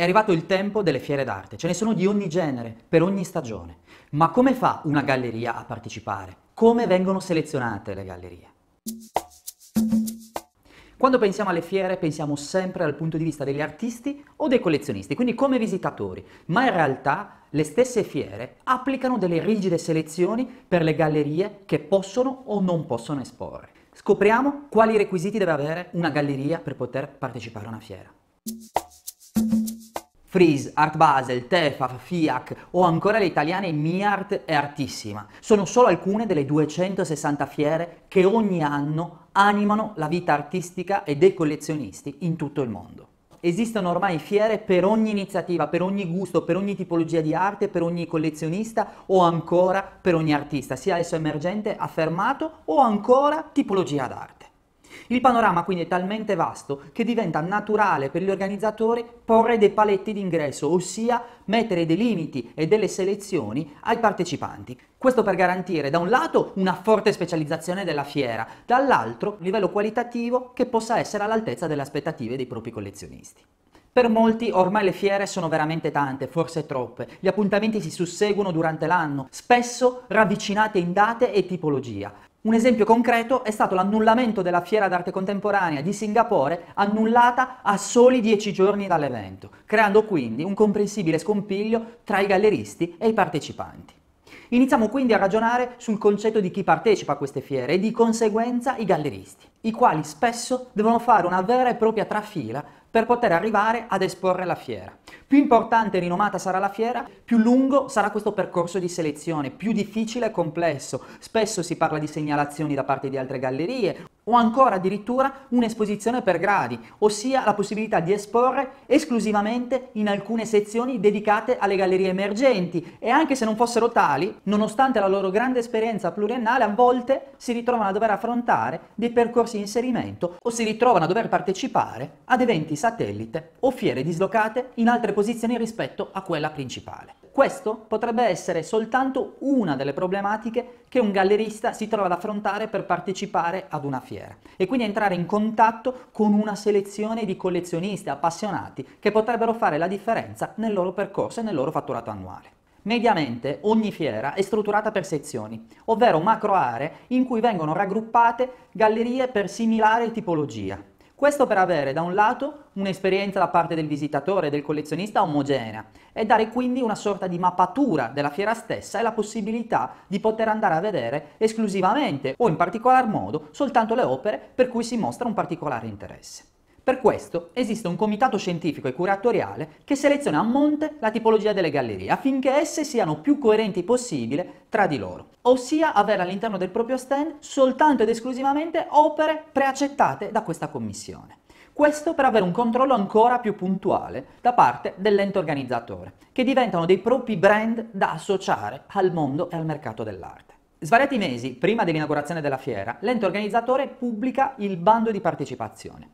È arrivato il tempo delle fiere d'arte, ce ne sono di ogni genere, per ogni stagione. Ma come fa una galleria a partecipare? Come vengono selezionate le gallerie? Quando pensiamo alle fiere pensiamo sempre dal punto di vista degli artisti o dei collezionisti, quindi come visitatori, ma in realtà le stesse fiere applicano delle rigide selezioni per le gallerie che possono o non possono esporre. Scopriamo quali requisiti deve avere una galleria per poter partecipare a una fiera. Freeze, Art Basel, Tefaf, FIAC o ancora le italiane MIART e Artissima. Sono solo alcune delle 260 fiere che ogni anno animano la vita artistica e dei collezionisti in tutto il mondo. Esistono ormai fiere per ogni iniziativa, per ogni gusto, per ogni tipologia di arte, per ogni collezionista o ancora per ogni artista, sia esso emergente, affermato o ancora tipologia d'arte. Il panorama quindi è talmente vasto che diventa naturale per gli organizzatori porre dei paletti d'ingresso, ossia mettere dei limiti e delle selezioni ai partecipanti. Questo per garantire da un lato una forte specializzazione della fiera, dall'altro un livello qualitativo che possa essere all'altezza delle aspettative dei propri collezionisti. Per molti ormai le fiere sono veramente tante, forse troppe. Gli appuntamenti si susseguono durante l'anno, spesso ravvicinate in date e tipologia. Un esempio concreto è stato l'annullamento della Fiera d'Arte Contemporanea di Singapore annullata a soli dieci giorni dall'evento, creando quindi un comprensibile scompiglio tra i galleristi e i partecipanti. Iniziamo quindi a ragionare sul concetto di chi partecipa a queste fiere e di conseguenza i galleristi, i quali spesso devono fare una vera e propria trafila per poter arrivare ad esporre la fiera. Più importante e rinomata sarà la fiera, più lungo sarà questo percorso di selezione, più difficile e complesso. Spesso si parla di segnalazioni da parte di altre gallerie o ancora addirittura un'esposizione per gradi, ossia la possibilità di esporre esclusivamente in alcune sezioni dedicate alle gallerie emergenti e anche se non fossero tali, nonostante la loro grande esperienza pluriennale, a volte si ritrovano a dover affrontare dei percorsi di inserimento o si ritrovano a dover partecipare ad eventi satellite o fiere dislocate in altre posizioni rispetto a quella principale. Questo potrebbe essere soltanto una delle problematiche che un gallerista si trova ad affrontare per partecipare ad una fiera e quindi entrare in contatto con una selezione di collezionisti appassionati che potrebbero fare la differenza nel loro percorso e nel loro fatturato annuale. Mediamente ogni fiera è strutturata per sezioni, ovvero macro aree in cui vengono raggruppate gallerie per similare tipologia, questo per avere da un lato un'esperienza da parte del visitatore e del collezionista omogenea e dare quindi una sorta di mappatura della fiera stessa e la possibilità di poter andare a vedere esclusivamente o in particolar modo soltanto le opere per cui si mostra un particolare interesse. Per questo esiste un comitato scientifico e curatoriale che seleziona a monte la tipologia delle gallerie affinché esse siano più coerenti possibile tra di loro, ossia avere all'interno del proprio stand soltanto ed esclusivamente opere preaccettate da questa commissione. Questo per avere un controllo ancora più puntuale da parte dell'ente organizzatore, che diventano dei propri brand da associare al mondo e al mercato dell'arte. Svariati mesi prima dell'inaugurazione della fiera, l'ente organizzatore pubblica il bando di partecipazione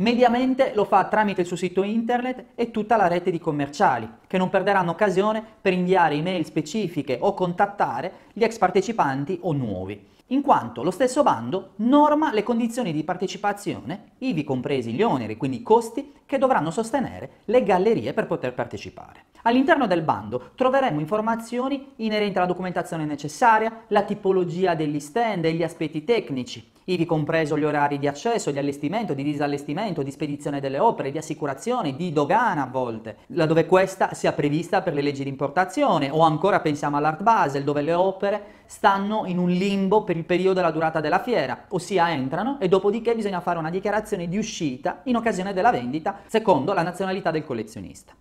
Mediamente lo fa tramite il suo sito internet e tutta la rete di commerciali, che non perderanno occasione per inviare email specifiche o contattare gli ex partecipanti o nuovi in quanto lo stesso bando norma le condizioni di partecipazione, ivi compresi gli oneri, quindi i costi, che dovranno sostenere le gallerie per poter partecipare. All'interno del bando troveremo informazioni inerenti alla documentazione necessaria, la tipologia degli stand e gli aspetti tecnici, ivi compreso gli orari di accesso, di allestimento, di disallestimento, di spedizione delle opere, di assicurazione, di dogana a volte, laddove questa sia prevista per le leggi di importazione, o ancora pensiamo all'Art Basel, dove le opere stanno in un limbo per il periodo e la durata della fiera, ossia entrano e dopodiché bisogna fare una dichiarazione di uscita in occasione della vendita secondo la nazionalità del collezionista.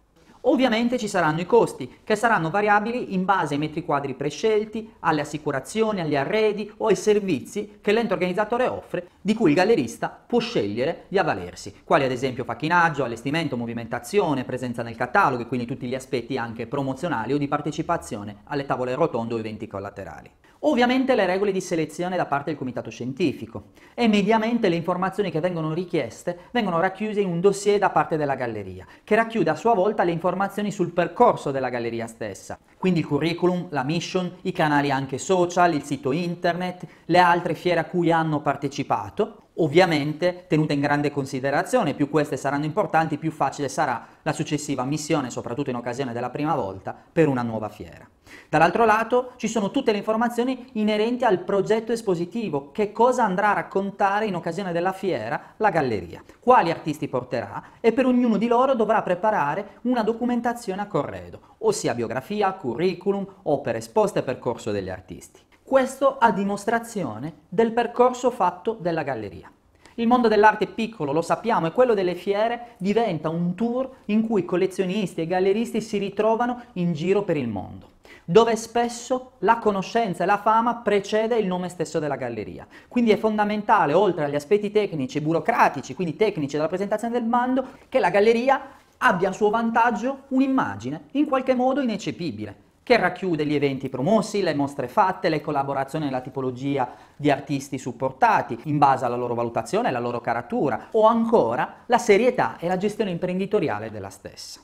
Ovviamente ci saranno i costi, che saranno variabili in base ai metri quadri prescelti, alle assicurazioni, agli arredi o ai servizi che l'ente organizzatore offre, di cui il gallerista può scegliere di avvalersi, quali ad esempio facchinaggio, allestimento, movimentazione, presenza nel catalogo e quindi tutti gli aspetti anche promozionali o di partecipazione alle tavole rotonde o eventi collaterali. Ovviamente le regole di selezione da parte del comitato scientifico e mediamente le informazioni che vengono richieste vengono racchiuse in un dossier da parte della galleria, che racchiude a sua volta le informazioni sul percorso della galleria stessa, quindi il curriculum, la mission, i canali anche social, il sito internet, le altre fiere a cui hanno partecipato, ovviamente tenute in grande considerazione, più queste saranno importanti, più facile sarà la successiva missione, soprattutto in occasione della prima volta, per una nuova fiera. Dall'altro lato ci sono tutte le informazioni inerenti al progetto espositivo, che cosa andrà a raccontare in occasione della fiera la galleria, quali artisti porterà e per ognuno di loro dovrà preparare una documentazione a corredo, ossia biografia, curriculum, opere esposte e percorso degli artisti. Questo a dimostrazione del percorso fatto della galleria. Il mondo dell'arte è piccolo, lo sappiamo, e quello delle fiere diventa un tour in cui collezionisti e galleristi si ritrovano in giro per il mondo dove spesso la conoscenza e la fama precede il nome stesso della galleria. Quindi è fondamentale, oltre agli aspetti tecnici e burocratici, quindi tecnici della presentazione del bando, che la galleria abbia a suo vantaggio un'immagine in qualche modo ineccepibile che racchiude gli eventi promossi, le mostre fatte, le collaborazioni e la tipologia di artisti supportati, in base alla loro valutazione e alla loro caratura, o ancora la serietà e la gestione imprenditoriale della stessa.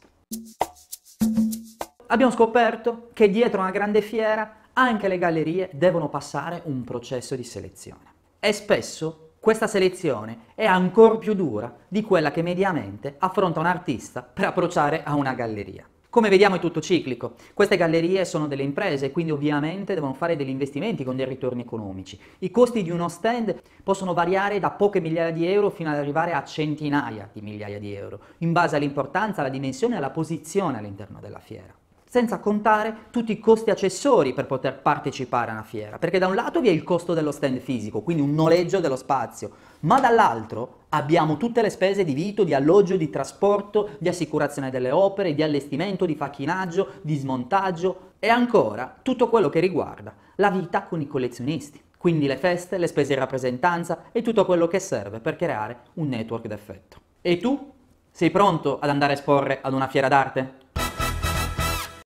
Abbiamo scoperto che dietro una grande fiera anche le gallerie devono passare un processo di selezione. E spesso questa selezione è ancora più dura di quella che mediamente affronta un artista per approcciare a una galleria. Come vediamo è tutto ciclico. Queste gallerie sono delle imprese, quindi ovviamente devono fare degli investimenti con dei ritorni economici. I costi di uno stand possono variare da poche migliaia di euro fino ad arrivare a centinaia di migliaia di euro, in base all'importanza, alla dimensione e alla posizione all'interno della fiera senza contare tutti i costi accessori per poter partecipare a una fiera, perché da un lato vi è il costo dello stand fisico, quindi un noleggio dello spazio, ma dall'altro abbiamo tutte le spese di vito, di alloggio, di trasporto, di assicurazione delle opere, di allestimento, di facchinaggio, di smontaggio e ancora tutto quello che riguarda la vita con i collezionisti, quindi le feste, le spese di rappresentanza e tutto quello che serve per creare un network d'effetto. E tu? Sei pronto ad andare a esporre ad una fiera d'arte?